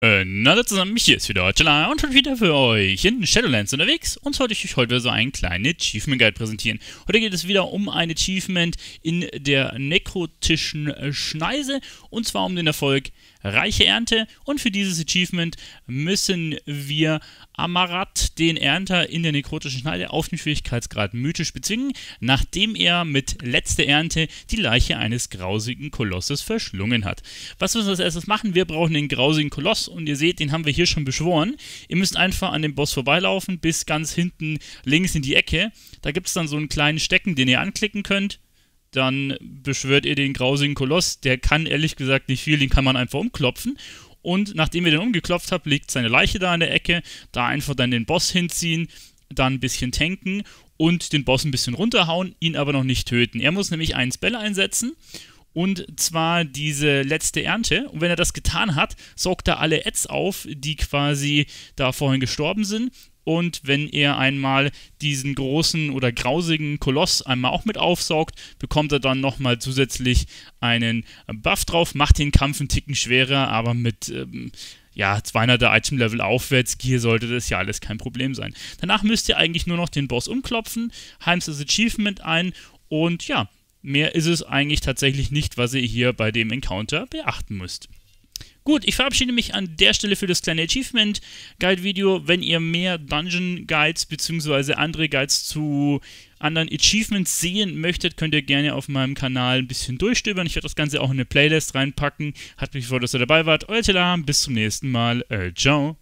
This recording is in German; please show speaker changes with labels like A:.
A: Äh, na hallo zusammen, mich hier ist wieder Otschala und schon wieder für euch in Shadowlands unterwegs und sollte ich euch heute so einen kleinen Achievement Guide präsentieren. Heute geht es wieder um ein Achievement in der nekrotischen Schneise und zwar um den Erfolg Reiche Ernte und für dieses Achievement müssen wir Amarat, den Ernter in der nekrotischen Schneide, auf den Schwierigkeitsgrad mythisch bezwingen, nachdem er mit letzter Ernte die Leiche eines grausigen Kolosses verschlungen hat. Was müssen wir als erstes machen? Wir brauchen den grausigen Koloss und ihr seht, den haben wir hier schon beschworen. Ihr müsst einfach an dem Boss vorbeilaufen bis ganz hinten links in die Ecke. Da gibt es dann so einen kleinen Stecken, den ihr anklicken könnt. Dann beschwört ihr den grausigen Koloss. Der kann ehrlich gesagt nicht viel, den kann man einfach umklopfen. Und nachdem ihr den umgeklopft habt, liegt seine Leiche da in der Ecke. Da einfach dann den Boss hinziehen, dann ein bisschen tanken und den Boss ein bisschen runterhauen, ihn aber noch nicht töten. Er muss nämlich einen Spell einsetzen und zwar diese letzte Ernte. Und wenn er das getan hat, saugt er alle Ads auf, die quasi da vorhin gestorben sind. Und wenn er einmal diesen großen oder grausigen Koloss einmal auch mit aufsaugt, bekommt er dann nochmal zusätzlich einen Buff drauf, macht den Kampf einen Ticken schwerer, aber mit ähm, ja, 200 Item-Level aufwärts, hier sollte das ja alles kein Problem sein. Danach müsst ihr eigentlich nur noch den Boss umklopfen, Heims das Achievement ein und ja, Mehr ist es eigentlich tatsächlich nicht, was ihr hier bei dem Encounter beachten müsst. Gut, ich verabschiede mich an der Stelle für das kleine Achievement Guide Video. Wenn ihr mehr Dungeon Guides bzw. andere Guides zu anderen Achievements sehen möchtet, könnt ihr gerne auf meinem Kanal ein bisschen durchstöbern. Ich werde das Ganze auch in eine Playlist reinpacken. Hat mich gefreut, dass ihr dabei wart. Euer Telam, bis zum nächsten Mal. Äh, ciao.